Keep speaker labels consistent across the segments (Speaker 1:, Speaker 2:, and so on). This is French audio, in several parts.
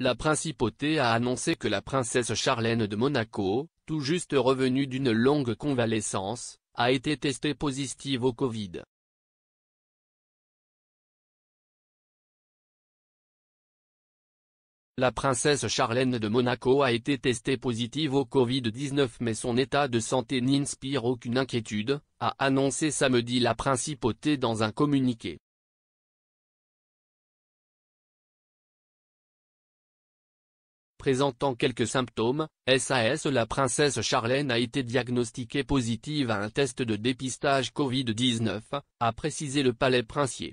Speaker 1: la principauté a annoncé que la princesse Charlène de Monaco, tout juste revenue d'une longue convalescence, a été testée positive au Covid. La princesse Charlène de Monaco a été testée positive au Covid-19 mais son état de santé n'inspire aucune inquiétude, a annoncé samedi la principauté dans un communiqué. présentant quelques symptômes, SAS la princesse Charlène a été diagnostiquée positive à un test de dépistage Covid-19, a précisé le palais princier.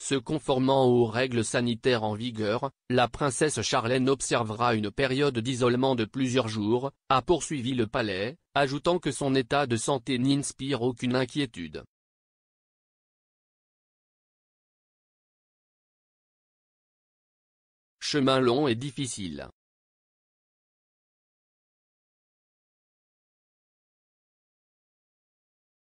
Speaker 1: Se conformant aux règles sanitaires en vigueur, la princesse Charlène observera une période d'isolement de plusieurs jours, a poursuivi le palais, ajoutant que son état de santé n'inspire aucune inquiétude.
Speaker 2: chemin long et difficile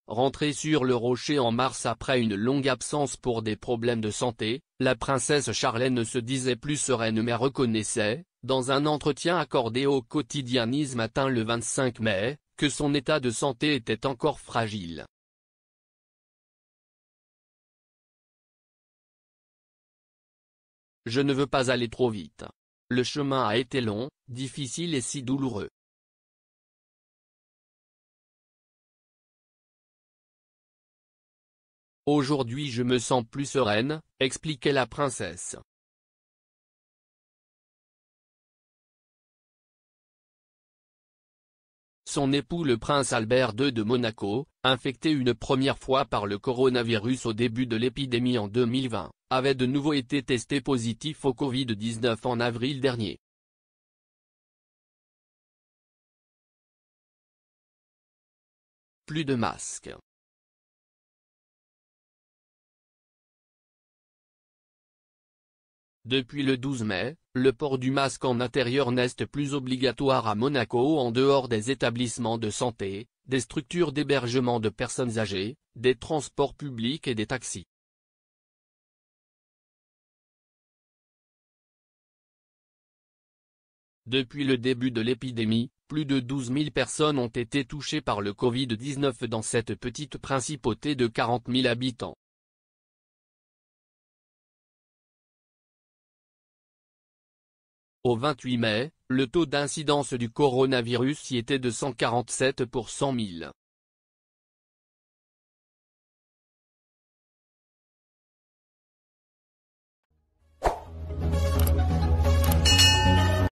Speaker 1: Rentrée sur le rocher en mars après une longue absence pour des problèmes de santé, la princesse Charlène se disait plus sereine mais reconnaissait, dans un entretien accordé au quotidienisme, atteint le 25 mai, que son état de santé était encore fragile.
Speaker 2: Je ne veux pas aller trop vite. Le chemin a été long, difficile et si douloureux. Aujourd'hui je me sens plus sereine, expliquait la princesse.
Speaker 1: Son époux le prince Albert II de Monaco, infecté une première fois par le coronavirus au début de l'épidémie en 2020 avait de nouveau été testé positif au Covid-19 en avril dernier.
Speaker 2: Plus de masques.
Speaker 1: Depuis le 12 mai, le port du masque en intérieur n'est plus obligatoire à Monaco en dehors des établissements de santé, des structures d'hébergement de personnes âgées, des transports publics et des taxis. Depuis le début de l'épidémie, plus de 12 000 personnes ont été touchées par le Covid-19 dans cette petite principauté de 40 000 habitants.
Speaker 2: Au 28 mai, le taux d'incidence du coronavirus y était de 147 pour 100 000.